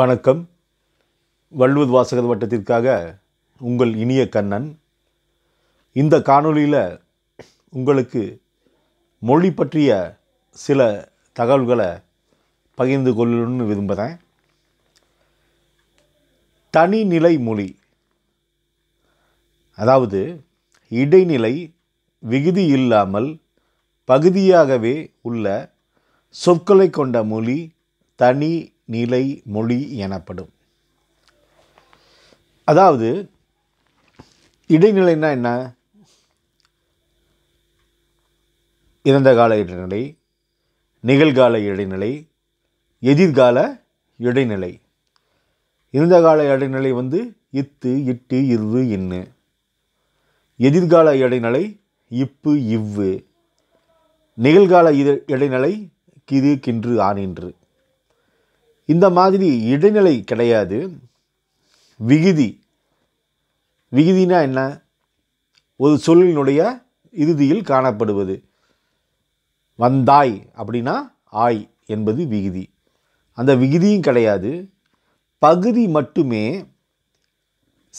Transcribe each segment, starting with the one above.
வணக்கம் வள்ளுவர் வாசகர் வட்டத்திற்காக உங்கள் இனிய கண்ணன் இந்த காணொளியில் உங்களுக்கு மொழி பற்றிய சில தகவல்களை பகிர்ந்து கொள்ளணும்னு விரும்புகிறேன் தனிநிலை மொழி அதாவது இடைநிலை விகுதி இல்லாமல் பகுதியாகவே உள்ள சொற்களை கொண்ட மொழி தனி நிலை மொழி எனப்படும் அதாவது இடைநிலைன்னா என்ன இறந்த கால இடைநிலை நிகழ்கால இடைநிலை எதிர்கால இடைநிலை இருந்த கால இடைநிலை வந்து இத்து இட்டு இரு இன்னு எதிர்கால இடைநிலை இப்பு இவ்வு நிகழ்கால இடைநிலை கிது கின்று ஆனின்று இந்த மாதிரி இடைநிலை கிடையாது விகுதி விகுதினா என்ன ஒரு சொல்லினுடைய இறுதியில் காணப்படுவது வந்தாய் அப்படின்னா ஆய் என்பது விகுதி அந்த விகுதியும் கிடையாது பகுதி மட்டுமே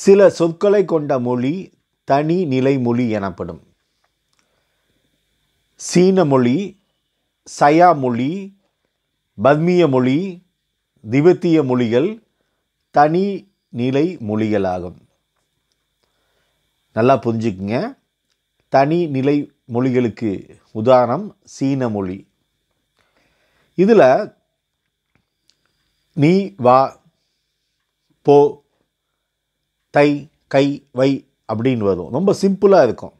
சில சொற்களை கொண்ட மொழி தனி நிலை மொழி எனப்படும் சீன மொழி சயா மொழி பர்மிய மொழி திபெத்திய மொழிகள் தனி நிலை மொழிகளாகும் நல்லா புரிஞ்சுக்குங்க தனி நிலை மொழிகளுக்கு உதாரணம் சீன மொழி இதில் நீ வா போ தை கை வை அப்படின்னு வரும் ரொம்ப சிம்பிளாக இருக்கும்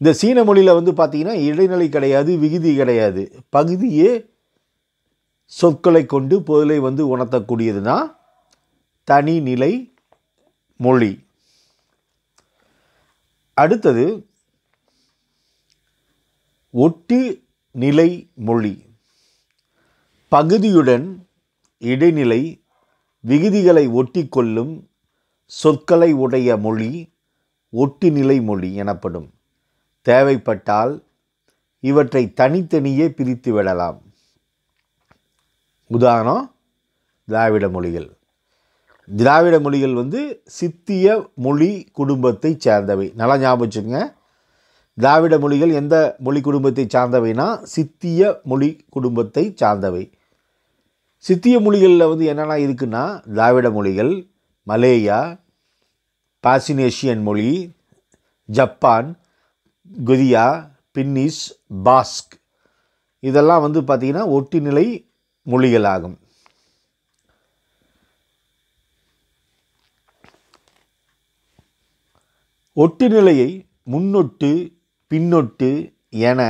இந்த சீன மொழியில் வந்து பார்த்திங்கன்னா இடைநிலை கிடையாது விகுதி கிடையாது பகுதியே சொற்களை கொண்டு பொருளை வந்து உணர்த்தக்கூடியதுனா தனிநிலை மொழி அடுத்தது ஒட்டு நிலை மொழி பகுதியுடன் இடைநிலை விகுதிகளை ஒட்டி கொள்ளும் சொற்களை உடைய மொழி நிலை மொழி எனப்படும் தேவைப்பட்டால் இவற்றை தனித்தனியே பிரித்து விடலாம் உதாரணம் திராவிட மொழிகள் திராவிட மொழிகள் வந்து சித்திய மொழி குடும்பத்தை சேர்ந்தவை நல்லா ஞாபகம் வச்சுக்கோங்க திராவிட மொழிகள் எந்த மொழி குடும்பத்தை சார்ந்தவைனா சித்திய மொழி குடும்பத்தை சார்ந்தவை சித்திய மொழிகளில் வந்து என்னென்ன இருக்குன்னா திராவிட மொழிகள் மலேயா பாசினேஷியன் மொழி ஜப்பான் குதியா பின்னிஸ் பாஸ்க் இதெல்லாம் வந்து பார்த்திங்கன்னா ஒட்டிநிலை மொழிகளாகும் ஒட்டுநிலையை முன்னொட்டு பின்னொட்டு என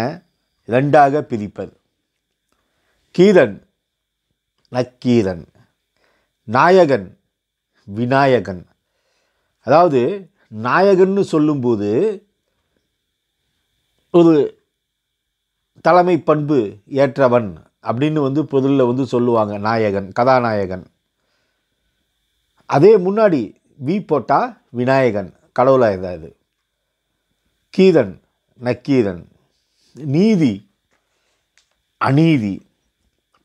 இரண்டாக பிரிப்பது கீதன் நக்கீரன் நாயகன் விநாயகன் அதாவது நாயகன்னு சொல்லும்போது ஒரு தலைமை பண்பு ஏற்றவன் அப்படின்னு வந்து பொருளில் வந்து சொல்லுவாங்க நாயகன் கதாநாயகன் அதே முன்னாடி வி போட்டால் விநாயகன் கடவுளாக இதாது கீதன் நக்கீரன் நீதி அநீதி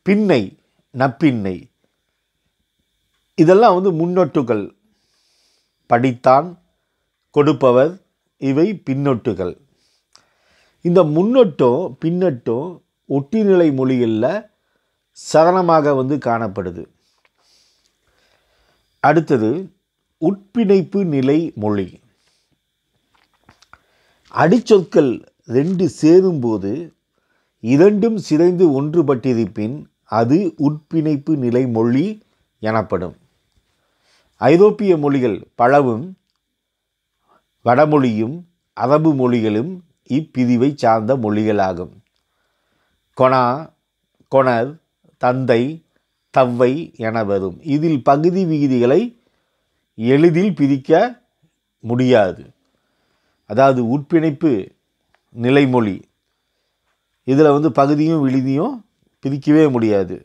பின்னை நப்பின்னை இதெல்லாம் வந்து முன்னொட்டுகள் படித்தான் கொடுப்பவர் இவை பின்னொட்டுகள் இந்த முன்னொட்டும் பின்னொட்டும் ஒட்டிநிலை மொழிகளில் சகனமாக வந்து காணப்படுது அடுத்தது உட்பிணைப்பு நிலை மொழி அடிச்சொற்கள் ரெண்டு சேரும்போது இரண்டும் சிதைந்து ஒன்றுபட்டிருப்பின் அது உட்பிணைப்பு நிலை மொழி எனப்படும் ஐரோப்பிய மொழிகள் பலவும் வடமொழியும் அரபு மொழிகளும் இப்பிரிவை சார்ந்த மொழிகளாகும் கொணா கொணர் தந்தை தவ்வை என வரும் இதில் பகுதி விகுதிகளை எளிதில் பிரிக்க முடியாது அதாவது உட்பிணைப்பு நிலைமொழி இதில் வந்து பகுதியும் விழுதியும் பிரிக்கவே முடியாது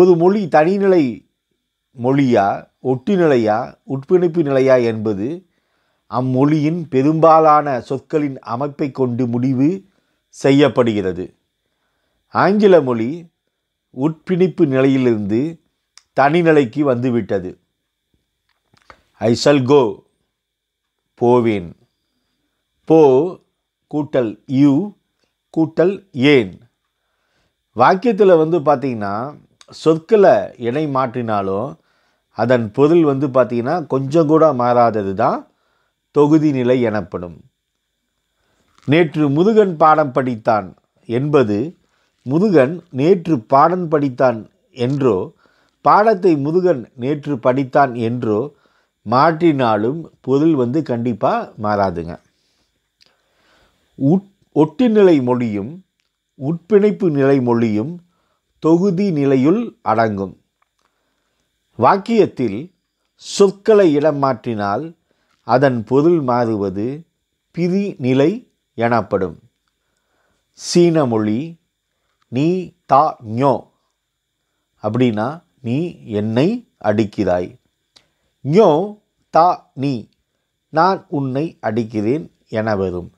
ஒரு மொழி தனிநிலை மொழியா ஒட்டி நிலையா உட்பிணைப்பு நிலையா என்பது அம்மொழியின் பெரும்பாலான சொற்களின் அமைப்பை கொண்டு முடிவு செய்யப்படுகிறது ஆங்கில மொழி உட்பிணிப்பு நிலையிலிருந்து தனிநிலைக்கு வந்துவிட்டது ஐ சல் கோ போவேன் போ கூட்டல் யூ கூட்டல் ஏன் வாக்கியத்தில் வந்து பார்த்திங்கன்னா சொற்களை இணை மாற்றினாலும் அதன் பொருள் வந்து பார்த்திங்கன்னா கொஞ்சம் கூட மாறாதது தான் தொகுதி நிலை எனப்படும் நேற்று முதுகன் பாடம் படித்தான் என்பது முதுகன் நேற்று பாடம் படித்தான் என்றோ பாடத்தை முதுகன் நேற்று படித்தான் என்றோ மாற்றினாலும் பொருள் வந்து கண்டிப்பாக மாறாதுங்க உட் ஒட்டுநிலை மொழியும் உட்பிணைப்பு நிலை மொழியும் தொகுதி நிலையுள் அடங்கும் வாக்கியத்தில் சொற்களை இடம் மாற்றினால் அதன் பொருள் மாறுவது பிரிநிலை எனப்படும் சீன மொழி நீ தா ஞோ அப்படின்னா நீ என்னை அடிக்கிறாய் ஞோ தா நீ நான் உன்னை அடிக்கிறேன் என வரும்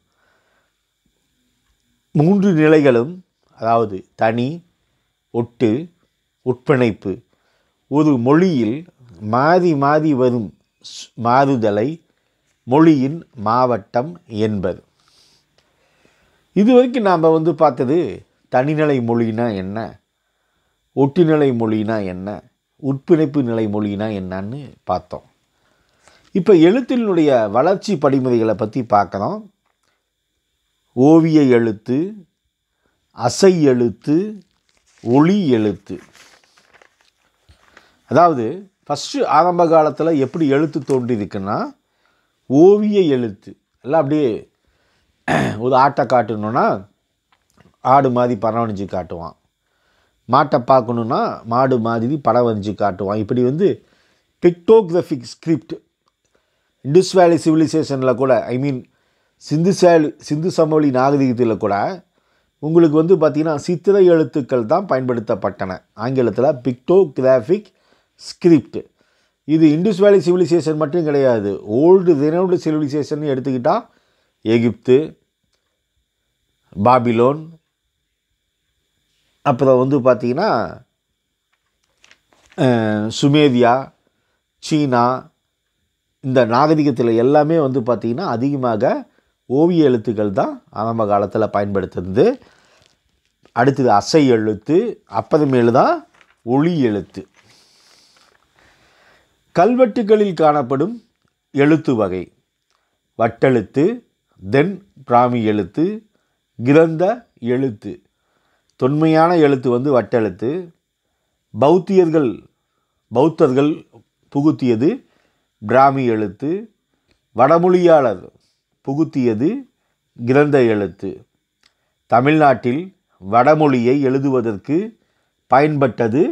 மூன்று நிலைகளும் அதாவது தனி ஒட்டு உட்பிணைப்பு ஒரு மொழியில் மாறி மாறி வரும் மாறுதலை மொழியின் மாவட்டம் என்பது இது வரைக்கும் நாம் வந்து பார்த்தது தனிநிலை மொழினா என்ன ஒட்டுநிலை மொழினா என்ன உட்பிணைப்பு நிலை மொழினா என்னன்னு பார்த்தோம் இப்போ எழுத்தினுடைய வளர்ச்சி படிமுறைகளை பற்றி பார்க்குறோம் ஓவிய எழுத்து அசை எழுத்து ஒளி எழுத்து அதாவது ஃபஸ்ட்டு ஆரம்ப காலத்தில் எப்படி எழுத்து தோன்றியிருக்குன்னா ஓவிய எழுத்து எல்லாம் அப்படியே ஒரு ஆட்டை காட்டணுன்னா ஆடு மாதிரி பரவணிஞ்சு காட்டுவான் மாட்டை பார்க்கணுன்னா மாடு மாதிரி படம் காட்டுவான் இப்படி வந்து பிக்டோகிராஃபிக் ஸ்கிரிப்ட் இண்டஸ் வேலி சிவிலைசேஷனில் கூட ஐ மீன் சிந்து சேல் சிந்து சமவெளி நாகரிகத்தில் கூட உங்களுக்கு வந்து பார்த்திங்கன்னா சித்திர எழுத்துக்கள் தான் பயன்படுத்தப்பட்டன ஆங்கிலத்தில் பிக்டோகிராஃபிக் ஸ்கிரிப்ட் இது இண்டஸ் வேலி சிவிலைசேஷன் மட்டும் கிடையாது ஓல்டு ரினோடு சிவிலைசேஷன் எடுத்துக்கிட்டால் எகிப்து பாபிலோன் அப்புறம் வந்து பார்த்திங்கன்னா சுமேதியா சீனா இந்த நாகரிகத்தில் எல்லாமே வந்து பார்த்திங்கன்னா அதிகமாக ஓவிய எழுத்துக்கள் தான் ஆரம்ப காலத்தில் பயன்படுத்துறது அடுத்தது அசை எழுத்து அப்பதமேலு தான் ஒளி எழுத்து கல்வெட்டுகளில் காணப்படும் எழுத்து வகை வட்டெழுத்து தென் பிராமி எழுத்து கிரந்த எழுத்து தொன்மையான எழுத்து வந்து வட்டெழுத்து பௌத்தியர்கள் பௌத்தர்கள் புகுத்தியது பிராமி எழுத்து வடமொழியாளர் புகுத்தியது கிரந்த எழுத்து தமிழ்நாட்டில் வடமொழியை எழுதுவதற்கு பயன்பட்டது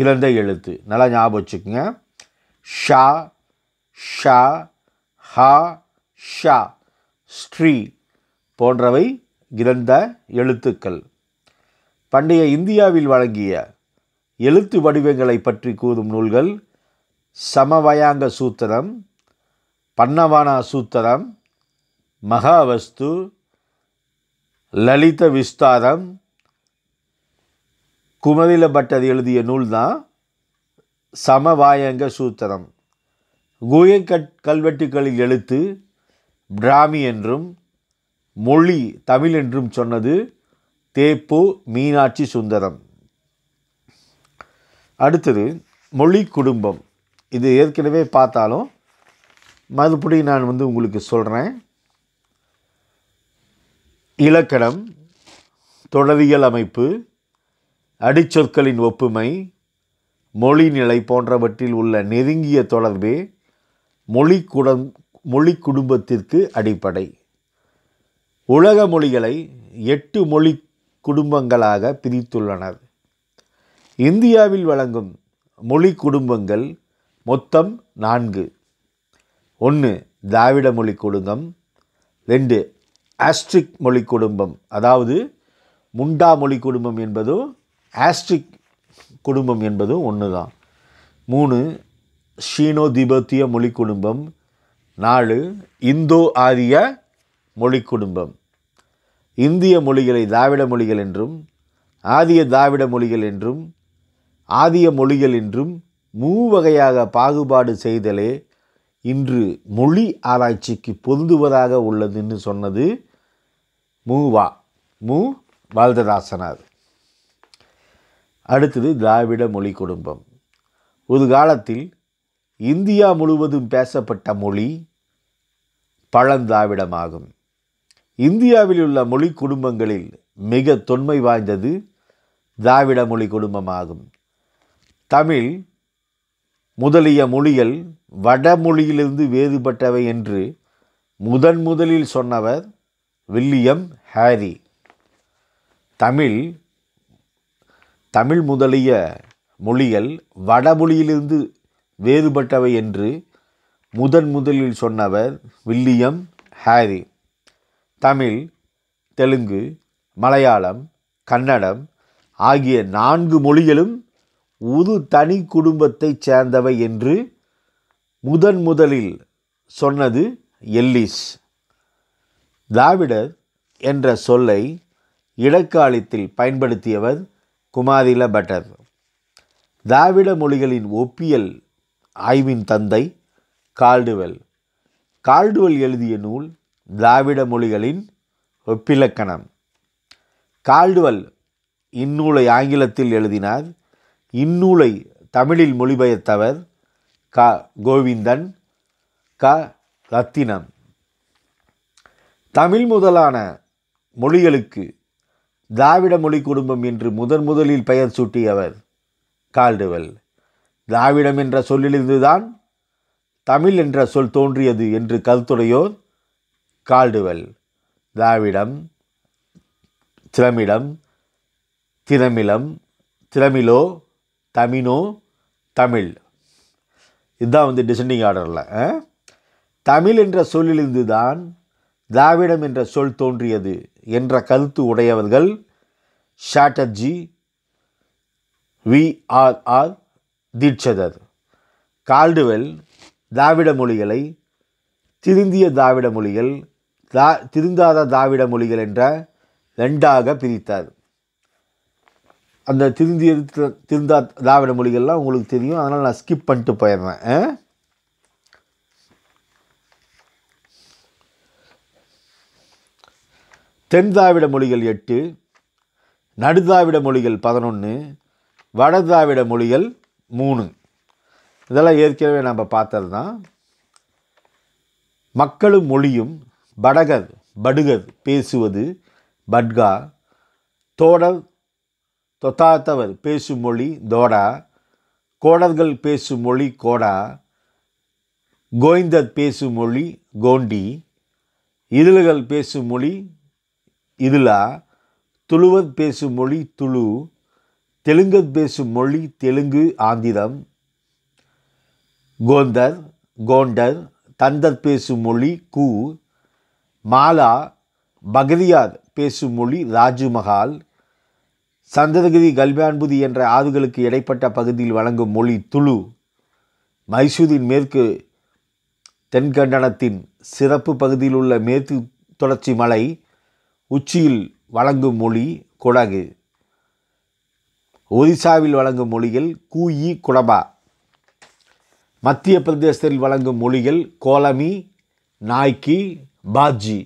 கிரந்த எழுத்து நல்லா ஞாபகம் வச்சுக்கோங்க ஷா ஷா ஹா ஷா ஸ்ரீ போன்றவை கிரந்த எழுத்துக்கள் பண்டைய இந்தியாவில் வழங்கிய எழுத்து வடிவங்களை பற்றி கூறும் நூல்கள் சமவயாங்க சூத்திரம் பன்னவானா சூத்திரம் மகாவஸ்து லலித விஸ்தாரம் குமரில பட்டர் எழுதிய நூல் தான் சமவாயங்க சூத்திரம் குயக்கட் கல்வெட்டுகளில் எழுத்து பிராமி என்றும் மொழி தமிழ் என்றும் சொன்னது தேப்பு மீனாட்சி சுந்தரம் அடுத்தது மொழி குடும்பம் இது ஏற்கனவே பார்த்தாலும் மறுபடி நான் வந்து உங்களுக்கு சொல்கிறேன் இலக்கணம் தொடரியல் அமைப்பு அடிச்சொற்களின் ஒப்புமை மொழி நிலை போன்றவற்றில் உள்ள நெருங்கிய தொடர்பே மொழி குடம் மொழி குடும்பத்திற்கு அடிப்படை உலக மொழிகளை எட்டு மொழி குடும்பங்களாக பிரித்துள்ளனர் இந்தியாவில் வழங்கும் மொழி குடும்பங்கள் மொத்தம் நான்கு ஒன்று திராவிட மொழி குடும்பம் ரெண்டு ஆஸ்ட்ரிக் மொழி குடும்பம் அதாவது முண்டா மொழி குடும்பம் என்பதும் ஆஸ்ட்ரிக் குடும்பம் என்பதும் ஒன்று தான் மூணு ஷீனோ திபெத்திய மொழி குடும்பம் நாலு இந்தோ ஆரிய மொழி குடும்பம் இந்திய மொழிகளை திராவிட மொழிகள் என்றும் ஆதிய திராவிட மொழிகள் என்றும் ஆதிய மொழிகள் என்றும் மூவகையாக பாகுபாடு செய்தலே இன்று மொழி ஆராய்ச்சிக்கு பொருந்துவதாக உள்ளதுன்னு சொன்னது மூவா மு பால்ததாசனார் அடுத்தது திராவிட மொழி குடும்பம் ஒரு காலத்தில் இந்தியா முழுவதும் பேசப்பட்ட மொழி பழந்தாவிடமாகும் இந்தியாவில் உள்ள மொழி குடும்பங்களில் மிக தொன்மை வாய்ந்தது திராவிட மொழி குடும்பமாகும் தமிழ் முதலிய மொழிகள் வடமொழியிலிருந்து வேறுபட்டவை என்று முதன் முதலில் சொன்னவர் வில்லியம் ஹாரி தமிழ் தமிழ் முதலிய மொழிகள் வடமொழியிலிருந்து வேறுபட்டவை என்று முதன் முதலில் சொன்னவர் வில்லியம் ஹாரி தமிழ் தெலுங்கு மலையாளம் கன்னடம் ஆகிய நான்கு மொழிகளும் ஒரு தனி குடும்பத்தைச் சேர்ந்தவை என்று முதன் முதலில் சொன்னது எல்லிஸ் திராவிடர் என்ற சொல்லை இடக்காலத்தில் பயன்படுத்தியவர் குமாரில பட்டர் திராவிட மொழிகளின் ஒப்பியல் ஆய்வின் தந்தை கால்டுவெல் கால்டுவெல் எழுதிய நூல் திராவிட மொழிகளின் ஒப்பிலக்கணம் கால்டுவல் இந்நூலை ஆங்கிலத்தில் எழுதினார் இந்நூலை தமிழில் மொழிபெயர்த்தவர் க கோவிந்தன் க ரத்தினம் தமிழ் முதலான மொழிகளுக்கு திராவிட மொழி குடும்பம் என்று முதன் முதலில் பெயர் சூட்டியவர் கால்டுவெல் திராவிடம் என்ற சொல்லிலிருந்துதான் தமிழ் என்ற சொல் தோன்றியது என்று கருத்துடையோர் கால்டுவெல் திராவிடம் திரமிடம் திரமிலம் திரமிலோ தமினோ தமிழ் இதுதான் வந்து டிசெண்டிங் ஆர்டரில் தமிழ் என்ற சொல்லிலிருந்து தான் திராவிடம் என்ற சொல் தோன்றியது என்ற கருத்து உடையவர்கள் ஷாட்டர்ஜி விஆர்ஆர் தீட்சதர் கால்டுவெல் திராவிட மொழிகளை திருந்திய திராவிட மொழிகள் தா திருந்தாத திராவிட மொழிகள் என்ற ரெண்டாக பிரித்தார் அந்த திருந்திய திருந்தா திராவிட மொழிகள்லாம் உங்களுக்கு தெரியும் அதனால் நான் ஸ்கிப் பண்ணிட்டு போயிடுறேன் தென் திராவிட மொழிகள் எட்டு நடுதாவிட மொழிகள் பதினொன்று வட திராவிட மொழிகள் மூணு இதெல்லாம் ஏற்கனவே நம்ம பார்த்தது தான் மக்களும் மொழியும் படகர் படுகர் பேசுவது பட்கா தோடர் தொத்தாத்தவர் பேசும் மொழி தோடா கோடர்கள் பேசும் மொழி கோடா கோவிந்தர் பேசும் மொழி கோண்டி இதழ்கள் பேசும் மொழி இதுலா துளுவர் பேசும் மொழி துளு தெலுங்கு பேசும் மொழி தெலுங்கு ஆந்திரம் கோந்தர் கோண்டர் தந்தர் பேசும் மொழி கூ மாலா பகதியார் பேசும் மொழி ராஜுமஹால் சந்திரகிரி கல்வியான்புதி என்ற ஆறுகளுக்கு இடைப்பட்ட பகுதியில் வழங்கும் மொழி துளு மைசூரின் மேற்கு தென்கண்டனத்தின் சிறப்பு பகுதியில் உள்ள மேற்கு தொடர்ச்சி மலை உச்சியில் வழங்கும் மொழி குடகு ஒரிசாவில் வழங்கும் மொழிகள் கூயி குடபா மத்திய பிரதேசத்தில் வழங்கும் மொழிகள் கோலமி நாய்கி பாஜி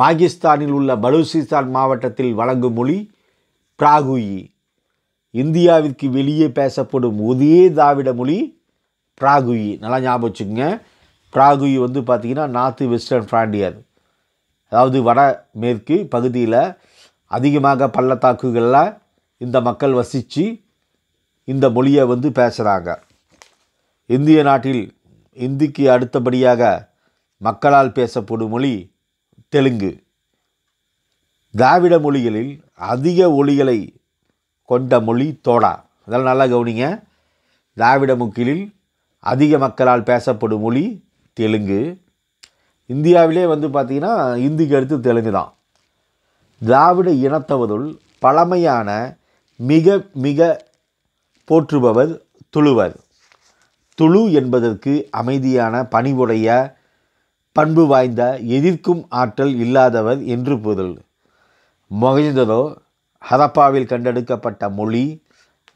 பாகிஸ்தானில் உள்ள பலூசிஸ்தான் மாவட்டத்தில் வழங்கும் மொழி பிராகுயி இந்தியாவிற்கு வெளியே பேசப்படும் ஒரே திராவிட மொழி பிராகுயி நல்லா ஞாபகம் வச்சுக்கோங்க பிராகுயி வந்து பார்த்திங்கன்னா நார்த்து வெஸ்டர்ன் ஃப்ராண்டியர் அதாவது வட மேற்கு பகுதியில் அதிகமாக பள்ளத்தாக்குகளில் இந்த மக்கள் வசித்து இந்த மொழியை வந்து பேசுகிறாங்க இந்திய நாட்டில் இந்திக்கு அடுத்தபடியாக மக்களால் பேசப்படும் மொழி தெலுங்கு திராவிட மொழிகளில் அதிக ஒளிகளை கொண்ட மொழி தோடா அதெல்லாம் நல்லா கவனிங்க திராவிட முக்கிலில் அதிக மக்களால் பேசப்படும் மொழி தெலுங்கு இந்தியாவிலே வந்து பார்த்திங்கன்னா இந்திக்கு அடுத்து தெலுங்கு தான் திராவிட இனத்தவதுள் பழமையான மிக மிக போற்றுபவர் துளுவர் துளு என்பதற்கு அமைதியான பணிவுடைய பண்பு வாய்ந்த எதிர்க்கும் ஆற்றல் இல்லாதவர் என்று பொருள் மொகேந்தரோ ஹரப்பாவில் கண்டெடுக்கப்பட்ட மொழி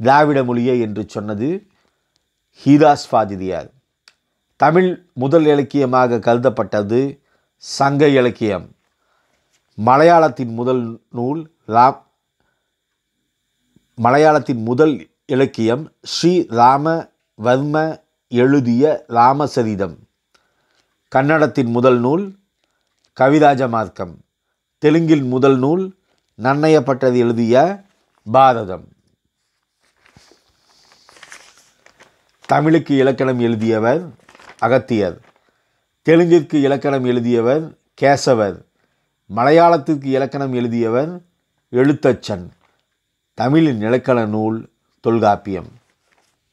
திராவிட மொழியே என்று சொன்னது ஹீராஸ் ஃபாதிரியார் தமிழ் முதல் இலக்கியமாக கருதப்பட்டது சங்க இலக்கியம் மலையாளத்தின் முதல் நூல் ராம் மலையாளத்தின் முதல் இலக்கியம் ஸ்ரீ ராம வர்ம எழுதிய ராமசரிதம் கன்னடத்தின் முதல் நூல் கவிராஜ மார்க்கம் தெலுங்கின் முதல் நூல் நன்னயப்பட்டது எழுதிய பாரதம் தமிழுக்கு இலக்கணம் எழுதியவர் அகத்தியர் தெலுங்கிற்கு இலக்கணம் எழுதியவர் கேசவர் மலையாளத்திற்கு இலக்கணம் எழுதியவர் எழுத்தச்சன் தமிழின் இலக்கண நூல் தொல்காப்பியம்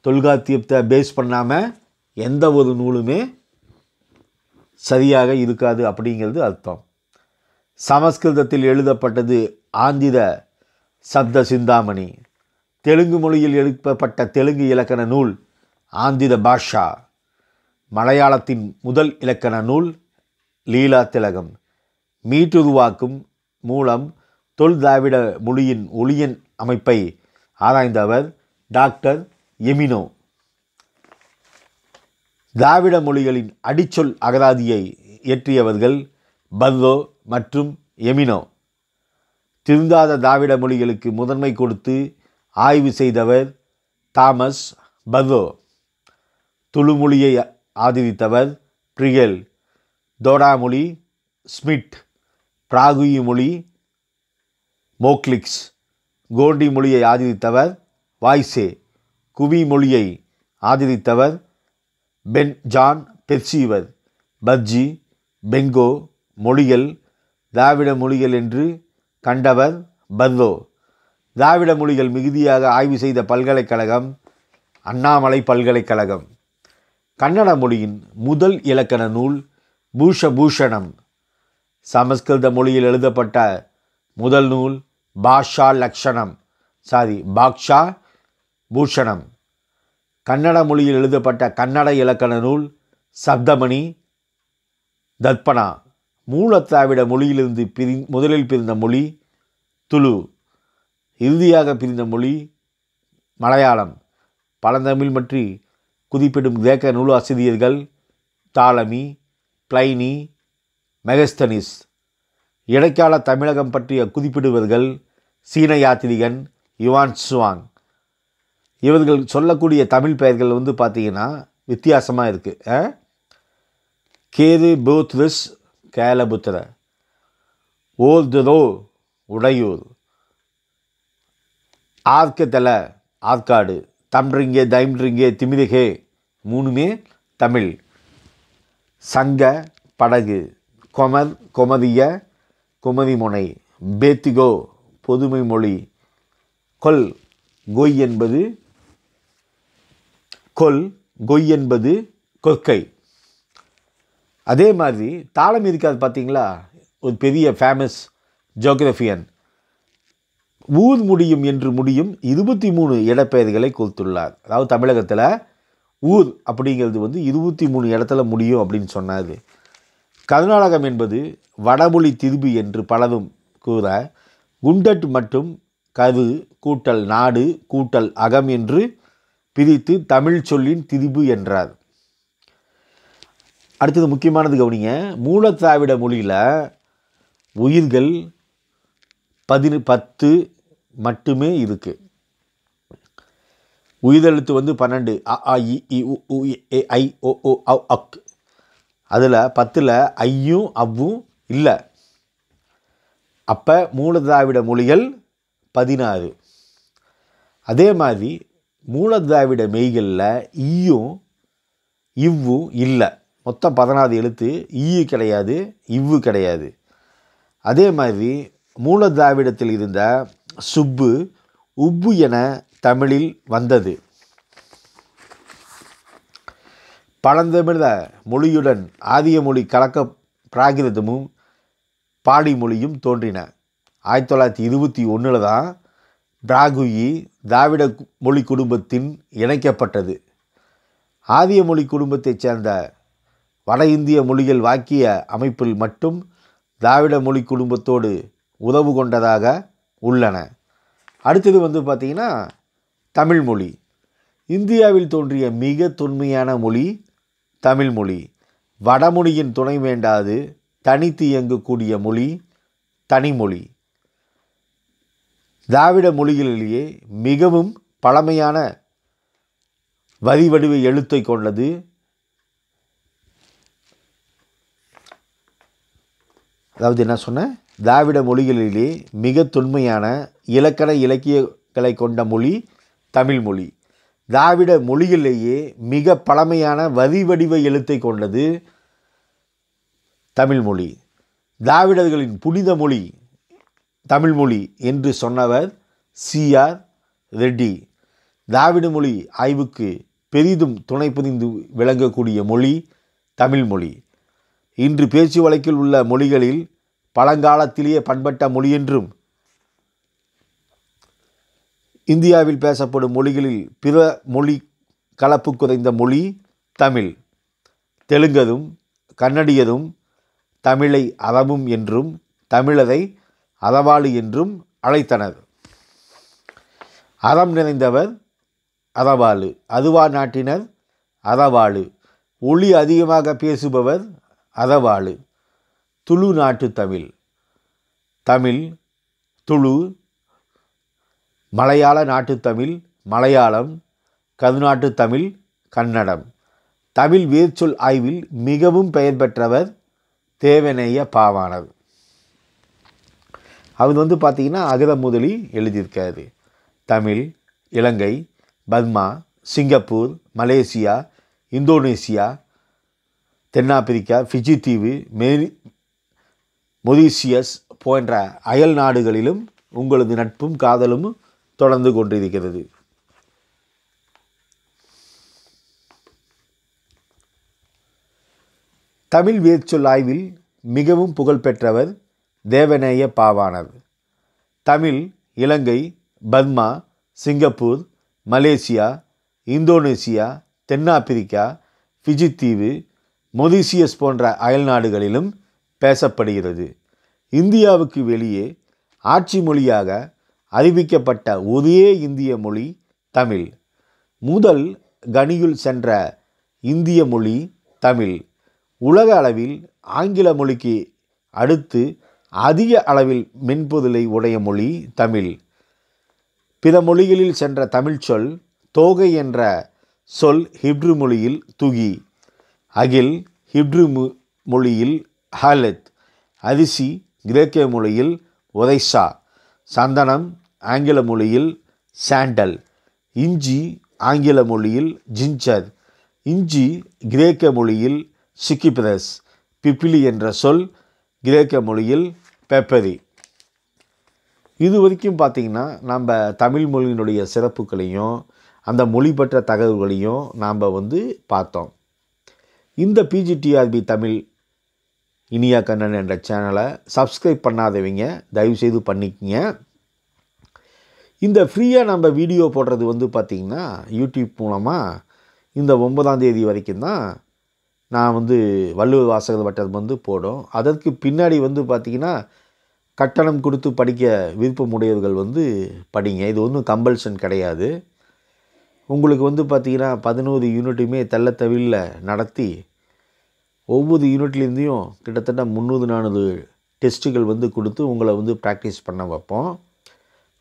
தொல்காப்பியத்தை பேஸ் பண்ணாமல் எந்த ஒரு நூலுமே சரியாக இருக்காது அப்படிங்கிறது அர்த்தம் சமஸ்கிருதத்தில் எழுதப்பட்டது ஆந்திர சப்த சிந்தாமணி தெலுங்கு மொழியில் எழுப்பப்பட்ட தெலுங்கு இலக்கண நூல் ஆந்திர பாஷா மலையாளத்தின் முதல் இலக்கண நூல் லீலா திலகம் மீட்டுருவாக்கும் மூலம் தொல் திராவிட மொழியின் ஒளியன் அமைப்பை ஆராய்ந்த அவர் டாக்டர் எமினோ திராவிட மொழிகளின் அடிச்சொல் அகராதியை இயற்றியவர்கள் பர்ரோ மற்றும் எமினோ திருந்தாத திராவிட மொழிகளுக்கு முதன்மை கொடுத்து ஆய்வு செய்தவர் தாமஸ் பர்ரோ துளுமொழியை ஆதரித்தவர் பிரிகல் தோடாமொழி ஸ்மிட் பிராகுயி மொழி மோக்லிக்ஸ் கோண்டி மொழியை ஆதரித்தவர் வாய்சே குவி மொழியை ஆதரித்தவர் Ben John Perceval Parji Pengo மொழிகள் திராவிட மொழிகள் என்று கண்டவர் பர்ரோ திராவிட மொழிகள் மிகுதியாக ஆய்வு செய்த பல்கலைக்கழகம் அண்ணாமலை பல்கலைக்கழகம் கன்னட மொழியின் முதல் இலக்கண நூல் பூஷபூஷணம் சமஸ்கிருத மொழியில் எழுதப்பட்ட முதல் நூல் பாஷா லக்ஷணம் சாரி பாக்ஷா பூஷணம் கன்னட மொழியில் எழுதப்பட்ட கன்னட இலக்கண நூல் சப்தமணி தர்ப்பணா மூல திராவிட மொழியிலிருந்து பிரி முதலில் பிரிந்த மொழி துளு இறுதியாக பிரிந்த மொழி மலையாளம் பழந்தமிழ் பற்றி குதிப்பிடும் கிரேக்க நூல் ஆசிரியர்கள் தாளமி பிளைனி மெகஸ்தனிஸ் இடைக்கால தமிழகம் பற்றிய குதிப்பிடுவர்கள் சீன யாத்திரிகன் யுவான் சுவாங் இவர்கள் சொல்லக்கூடிய தமிழ் பெயர்கள் வந்து பார்த்தீங்கன்னா வித்தியாசமாக இருக்குது கேது பூத்ரிஸ் கேலபுத்திர ஓர்துரோ உடையூர் ஆர்க்கத்தல ஆற்காடு தம்ரிங்கே தைம்ரிங்கே திமிருகே மூணுமே தமிழ் சங்க படகு கொமர் கொமதிய குமரிமுனை பேத்திகோ பொதுமை மொழி கொல் கொய் என்பது கொல் கொய் என்பது கொக்கை அதே மாதிரி தாளம் இருக்காது பார்த்தீங்களா ஒரு பெரிய ஃபேமஸ் ஜோக்ரஃபியன் ஊர் முடியும் என்று முடியும் இருபத்தி மூணு இடப்பெயர்களை கொடுத்துள்ளார் அதாவது தமிழகத்தில் ஊர் அப்படிங்கிறது வந்து இருபத்தி மூணு இடத்துல முடியும் அப்படின்னு சொன்னார் கர்நாடகம் என்பது வடமொழி திருபி என்று பலரும் கூற குண்டட் மற்றும் கது கூட்டல் நாடு கூட்டல் அகம் என்று பிரித்து தமிழ் சொல்லின் திரிபு என்றார் அடுத்தது முக்கியமானது கவனிங்க மூலத்தாவிட மொழியில் உயிர்கள் பதினு பத்து மட்டுமே இருக்குது உயிரெழுத்து வந்து பன்னெண்டு அ இ உ ஐ ஓ ஓ அக் அதில் பத்தில் ஐயும் அவ்வும் இல்லை அப்போ மூல திராவிட மொழிகள் பதினாறு அதே மாதிரி மூல திராவிட மெய்களில் ஈயும் இவ்வும் இல்லை மொத்தம் பதினாறு எழுத்து ஈயு கிடையாது இவ்வு கிடையாது அதே மாதிரி மூல திராவிடத்தில் இருந்த சுப்பு உப்பு என தமிழில் வந்தது பழந்தமிழ மொழியுடன் ஆதிய மொழி கலக்க பிராகிருதமும் பாடி மொழியும் தோன்றின ஆயிரத்தி தொள்ளாயிரத்தி இருபத்தி ஒன்றில் தான் பிராகுயி திராவிட மொழி குடும்பத்தின் இணைக்கப்பட்டது ஆதிய மொழி குடும்பத்தைச் சேர்ந்த வட இந்திய மொழிகள் வாக்கிய அமைப்பில் மட்டும் திராவிட மொழி குடும்பத்தோடு உதவு கொண்டதாக உள்ளன அடுத்தது வந்து பார்த்திங்கன்னா தமிழ் மொழி இந்தியாவில் தோன்றிய மிக தொன்மையான மொழி தமிழ்மொழி வடமொழியின் துணை வேண்டாது தனித்து இயங்கக்கூடிய மொழி தனிமொழி திராவிட மொழிகளிலேயே மிகவும் பழமையான வரிவடிவ எழுத்தை கொண்டது அதாவது என்ன சொன்னேன் திராவிட மொழிகளிலே மிக தொன்மையான இலக்கண இலக்கியங்களை கொண்ட மொழி தமிழ் மொழி திராவிட மொழிகளிலேயே மிக பழமையான வரிவடிவ எழுத்தை கொண்டது தமிழ்மொழி திராவிடர்களின் புனித மொழி தமிழ்மொழி என்று சொன்னவர் சிஆர் ரெட்டி திராவிட மொழி ஆய்வுக்கு பெரிதும் துணை புரிந்து விளங்கக்கூடிய மொழி தமிழ்மொழி இன்று பேச்சு வழக்கில் உள்ள மொழிகளில் பழங்காலத்திலேயே பண்பட்ட மொழி என்றும் இந்தியாவில் பேசப்படும் மொழிகளில் பிற மொழி கலப்பு குறைந்த மொழி தமிழ் தெலுங்கதும் கன்னடியதும் தமிழை அதமும் என்றும் தமிழதை அதவாளு என்றும் அழைத்தனர் அதம் நிறைந்தவர் அதவாளு அதுவா நாட்டினர் அதவாளு ஒளி அதிகமாக பேசுபவர் அதவாளு துளு நாட்டு தமிழ் தமிழ் துளு மலையாள நாட்டு தமிழ் மலையாளம் கதுநாட்டு தமிழ் கன்னடம் தமிழ் வேர்ச்சொல் ஆய்வில் மிகவும் பெயர் பெற்றவர் தேவநேய பாவானது அவர் வந்து பார்த்திங்கன்னா அகர முதலி எழுதியிருக்காரு Tamil Ilangai Burma Singapore Malaysia Indonesia தென்னாப்பிரிக்கா ஃபிஜி தீவு மேரி மொரீசியஸ் போன்ற அயல் நாடுகளிலும் உங்களது நட்பும் காதலும் தொடர்ந்து கொண்டிருக்கிறது தமிழ் வேர்ச்சொல் ஆய்வில் மிகவும் புகழ்பெற்றவர் Devaneya Pavanar Tamil Ilangai Burma Singapore Malaysia Indonesia தென்னாப்பிரிக்கா பிஜித்தீவு மொரீசியஸ் போன்ற போன்ற அயல்நாடுகளிலும் பேசப்படுகிறது இந்தியாவுக்கு வெளியே ஆட்சி மொழியாக அறிவிக்கப்பட்ட ஒரே இந்திய மொழி தமிழ் முதல் கனியுள் சென்ற இந்திய மொழி தமிழ் உலக அளவில் ஆங்கில மொழிக்கு அடுத்து அதிக அளவில் மென்பொதிலை உடைய மொழி தமிழ் பிற மொழிகளில் சென்ற தமிழ் சொல் தோகை என்ற சொல் ஹிப்ரு மொழியில் துகி அகில் ஹிப்ரு மொழியில் ஹாலத் அரிசி கிரேக்க மொழியில் ஒதைசா சந்தனம் ஆங்கில மொழியில் சாண்டல் இஞ்சி ஆங்கில மொழியில் ஜிஞ்சர் இஞ்சி கிரேக்க மொழியில் சிக்கிபிரஸ் பிப்பிலி என்ற சொல் கிரேக்க மொழியில் பெப்பரி இது வரைக்கும் பார்த்திங்கன்னா நம்ம தமிழ் மொழியினுடைய சிறப்புகளையும் அந்த மொழி பெற்ற தகவல்களையும் நாம் வந்து பார்த்தோம் இந்த பிஜிடிஆர்பி தமிழ் இனியா கண்ணன் என்ற சேனலை சப்ஸ்கிரைப் பண்ணாதவங்க தயவுசெய்து பண்ணிக்கங்க இந்த ஃப்ரீயாக நம்ம வீடியோ போடுறது வந்து பார்த்திங்கன்னா யூடியூப் மூலமாக இந்த ஒன்பதாம் தேதி வரைக்கும் தான் நான் வந்து வள்ளுவர் வாசகர் வட்டம் வந்து போடும் அதற்கு பின்னாடி வந்து பார்த்திங்கன்னா கட்டணம் கொடுத்து படிக்க விருப்பமுடையவர்கள் வந்து படிங்க இது ஒன்றும் கம்பல்ஷன் கிடையாது உங்களுக்கு வந்து பார்த்திங்கன்னா பதினோரு யூனிட்டுமே தெள்ள நடத்தி ஒவ்வொரு யூனிட்லேருந்தையும் கிட்டத்தட்ட முந்நூறு நானூறு டெஸ்ட்டுகள் வந்து கொடுத்து உங்களை வந்து ப்ராக்டிஸ் பண்ண வைப்போம்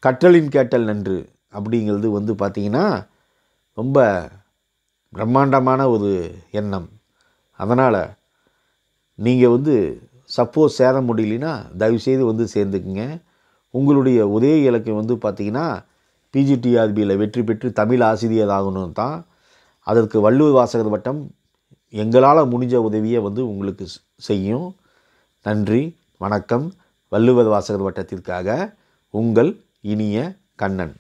கற்றலின் கேட்டல் நன்று அப்படிங்கிறது வந்து பார்த்திங்கன்னா ரொம்ப பிரம்மாண்டமான ஒரு எண்ணம் அதனால் நீங்கள் வந்து சப்போஸ் சேர முடியலனா தயவுசெய்து வந்து சேர்ந்துக்குங்க உங்களுடைய உதய இலக்கம் வந்து பார்த்திங்கன்னா பிஜிடிஆர்பியில் வெற்றி பெற்று தமிழ் ஆசிரியர் ஆகணும் தான் அதற்கு வள்ளுவர் வாசகர் வட்டம் எங்களால் முடிஞ்ச உதவியை வந்து உங்களுக்கு செய்யும் நன்றி வணக்கம் வள்ளுவர் வாசகர் வட்டத்திற்காக உங்கள் இனிய கண்ணன்